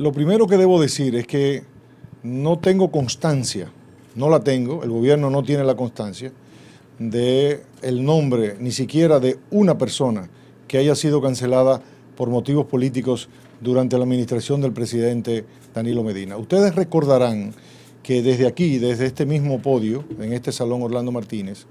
lo primero que debo decir es que no tengo constancia, no la tengo, el gobierno no tiene la constancia de el nombre ni siquiera de una persona que haya sido cancelada por motivos políticos durante la administración del presidente Danilo Medina. Ustedes recordarán que desde aquí, desde este mismo podio, en este salón Orlando Martínez,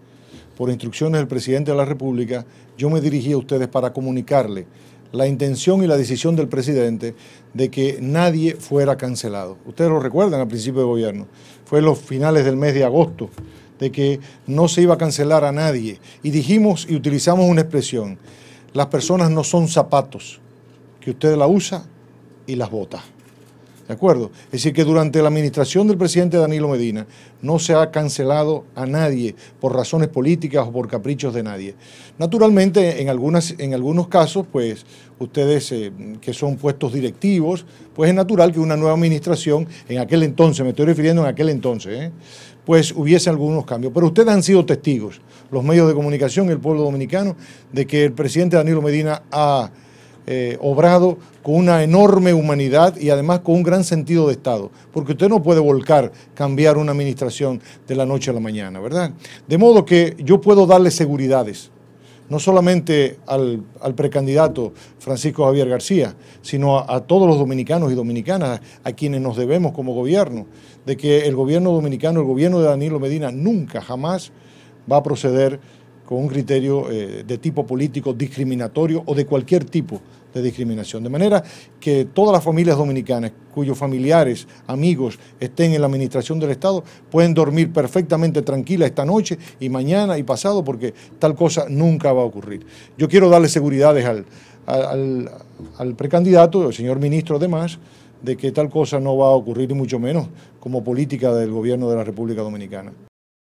por instrucciones del presidente de la República, yo me dirigí a ustedes para comunicarle la intención y la decisión del presidente de que nadie fuera cancelado. Ustedes lo recuerdan al principio de gobierno, fue los finales del mes de agosto, de que no se iba a cancelar a nadie. Y dijimos y utilizamos una expresión, las personas no son zapatos, que usted la usa y las bota. ¿De acuerdo? Es decir, que durante la administración del presidente Danilo Medina no se ha cancelado a nadie por razones políticas o por caprichos de nadie. Naturalmente, en, algunas, en algunos casos, pues ustedes eh, que son puestos directivos, pues es natural que una nueva administración, en aquel entonces, me estoy refiriendo en aquel entonces, ¿eh? pues hubiese algunos cambios. Pero ustedes han sido testigos, los medios de comunicación, el pueblo dominicano, de que el presidente Danilo Medina ha eh, obrado con una enorme humanidad y además con un gran sentido de Estado, porque usted no puede volcar, cambiar una administración de la noche a la mañana, ¿verdad? De modo que yo puedo darle seguridades, no solamente al, precandidato Francisco Javier García, sino a, a, todos los dominicanos y dominicanas, a quienes nos debemos como gobierno, de que el gobierno dominicano, el gobierno de Danilo Medina, nunca, jamás va a proceder con un criterio eh, de tipo político discriminatorio o de cualquier tipo de discriminación. De manera que todas las familias dominicanas cuyos familiares, amigos estén en la administración del Estado pueden dormir perfectamente tranquila esta noche y mañana y pasado porque tal cosa nunca va a ocurrir. Yo quiero darle seguridades al, al, al precandidato, al señor ministro además, de que tal cosa no va a ocurrir y mucho menos como política del gobierno de la República Dominicana.